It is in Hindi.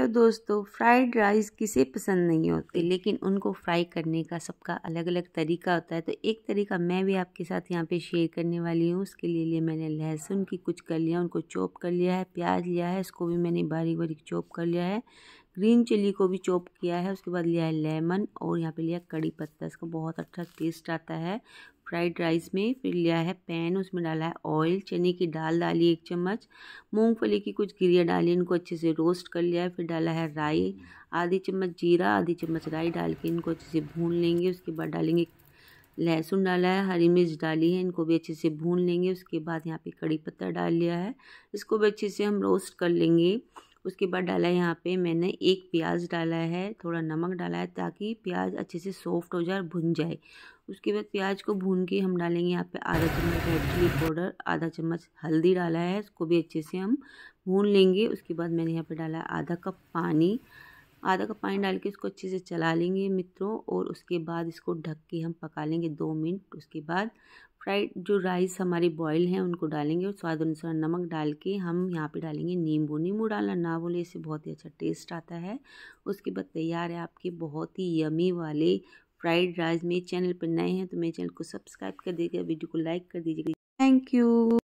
हेलो दोस्तों फ्राइड राइस किसे पसंद नहीं होते लेकिन उनको फ्राई करने का सबका अलग अलग तरीका होता है तो एक तरीका मैं भी आपके साथ यहाँ पे शेयर करने वाली हूँ उसके लिए लिए मैंने लहसुन की कुछ कर लिया उनको चॉप कर लिया है प्याज लिया है इसको भी मैंने बारीक बारीक चॉप कर लिया है ग्रीन चिली को भी चॉप किया है उसके बाद लिया है लेमन और यहाँ पे लिया कड़ी पत्ता इसका बहुत अच्छा टेस्ट आता है फ्राइड राइस में फिर लिया है पैन उसमें डाला है ऑयल चने की दाल डाली एक चम्मच मूंगफली की कुछ गिरिया डाली इनको अच्छे से रोस्ट कर लिया है फिर डाला है राई आधी चम्मच जीरा आधी चम्मच राई डाल के इनको अच्छे से भून लेंगे उसके बाद डालेंगे लहसुन डाला है हरी मिर्च डाली है इनको भी अच्छे से भून लेंगे उसके बाद यहाँ पर कड़ी पत्ता डाल लिया है इसको भी अच्छे से हम रोस्ट कर लेंगे उसके बाद डाला है यहाँ पे मैंने एक प्याज डाला है थोड़ा नमक डाला है ताकि प्याज अच्छे से सॉफ्ट हो जाए और भुन जाए उसके बाद प्याज को भून के हम डालेंगे यहाँ पे आधा चम्मच रेड चिली पाउडर आधा चम्मच हल्दी डाला है इसको भी अच्छे से हम भून लेंगे उसके बाद मैंने यहाँ पे डाला आधा कप पानी आधा कप पानी डाल के इसको अच्छे से चला लेंगे मित्रों और उसके बाद इसको ढक के हम पका लेंगे दो मिनट उसके बाद फ्राइड जो राइस हमारे बॉयल हैं उनको डालेंगे और स्वाद अनुसार नमक डाल के हम यहाँ पे डालेंगे नींबू नींबू डालना ना बोले इससे बहुत ही अच्छा टेस्ट आता है उसके बाद तैयार है आपके बहुत ही यमी वाले फ्राइड राइस मेरे चैनल पर नए हैं तो मेरे चैनल को सब्सक्राइब कर दीजिएगा वीडियो को लाइक कर दीजिएगा थैंक यू